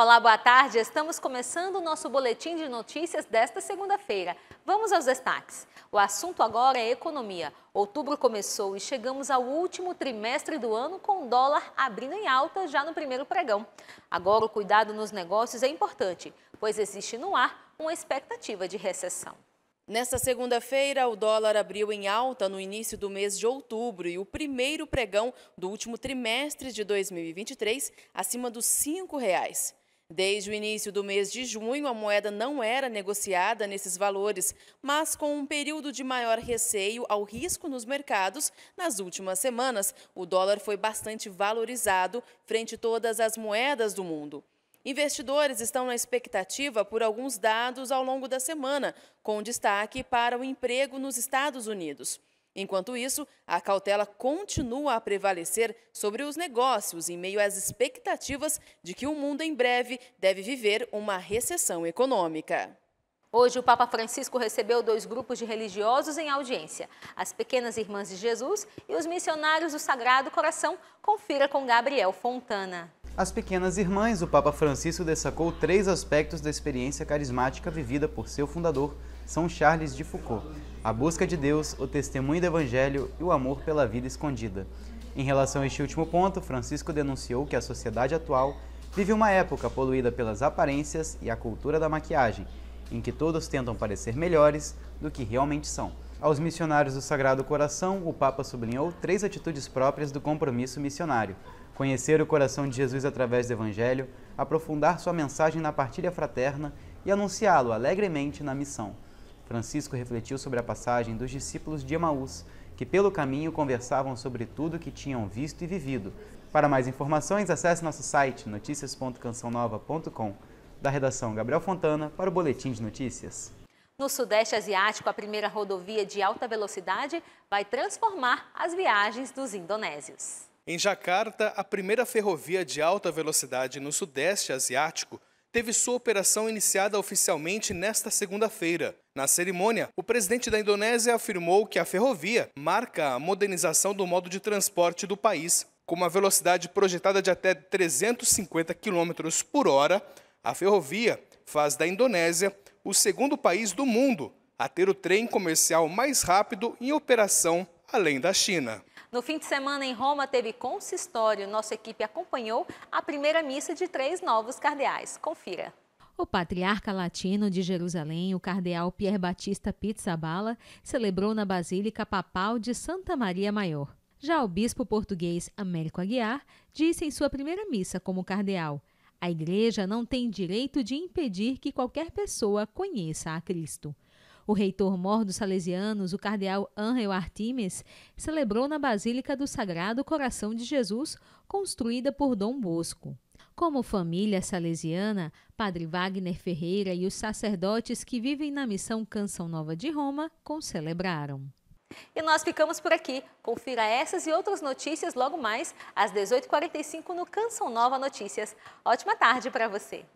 Olá, boa tarde. Estamos começando o nosso boletim de notícias desta segunda-feira. Vamos aos destaques. O assunto agora é economia. Outubro começou e chegamos ao último trimestre do ano com o dólar abrindo em alta já no primeiro pregão. Agora, o cuidado nos negócios é importante, pois existe no ar uma expectativa de recessão. Nesta segunda-feira, o dólar abriu em alta no início do mês de outubro e o primeiro pregão do último trimestre de 2023 acima dos R$ reais. Desde o início do mês de junho, a moeda não era negociada nesses valores, mas com um período de maior receio ao risco nos mercados, nas últimas semanas, o dólar foi bastante valorizado frente a todas as moedas do mundo. Investidores estão na expectativa por alguns dados ao longo da semana, com destaque para o emprego nos Estados Unidos. Enquanto isso, a cautela continua a prevalecer sobre os negócios em meio às expectativas de que o mundo em breve deve viver uma recessão econômica. Hoje, o Papa Francisco recebeu dois grupos de religiosos em audiência: as Pequenas Irmãs de Jesus e os Missionários do Sagrado Coração. Confira com Gabriel Fontana. As Pequenas Irmãs, o Papa Francisco destacou três aspectos da experiência carismática vivida por seu fundador, São Charles de Foucault: a busca de Deus, o testemunho do Evangelho e o amor pela vida escondida. Em relação a este último ponto, Francisco denunciou que a sociedade atual vive uma época poluída pelas aparências e a cultura da maquiagem, em que todos tentam parecer melhores do que realmente são. Aos missionários do Sagrado Coração, o Papa sublinhou três atitudes próprias do compromisso missionário: conhecer o coração de Jesus através do Evangelho, aprofundar sua mensagem na partilha fraterna e anunciá-lo alegremente na missão. Francisco refletiu sobre a passagem dos discípulos de Emaús, que pelo caminho conversavam sobre tudo o que tinham visto e vivido. Para mais informações, acesse nosso site noticias.cançãonova.com. Da redação Gabriel Fontana para o Boletim de Notícias. No Sudeste Asiático, a primeira rodovia de alta velocidade vai transformar as viagens dos indonésios. Em Jacarta, a primeira ferrovia de alta velocidade no Sudeste Asiático teve sua operação iniciada oficialmente nesta segunda-feira. Na cerimônia, o presidente da Indonésia afirmou que a ferrovia marca a modernização do modo de transporte do país. Com uma velocidade projetada de até 350 km por hora, a ferrovia faz da Indonésia o segundo país do mundo a ter o trem comercial mais rápido em operação além da China. No fim de semana, em Roma, teve consistório. Nossa equipe acompanhou a primeira missa de três novos cardeais. Confira. O patriarca latino de Jerusalém, o cardeal Pier Batista Pizzaballa, celebrou na Basílica Papal de Santa Maria Maior. Já o bispo português Américo Aguiar disse em sua primeira missa como cardeal: A igreja não tem direito de impedir que qualquer pessoa conheça a Cristo. O reitor mor dos Salesianos, o cardeal Ángel Artimes, celebrou na Basílica do Sagrado Coração de Jesus, construída por Dom Bosco. Como família salesiana, Padre Wagner Ferreira e os sacerdotes que vivem na missão Canção Nova de Roma concelebraram. E nós ficamos por aqui. Confira essas e outras notícias logo mais às 18h45 no Canção Nova Notícias. Ótima tarde para você!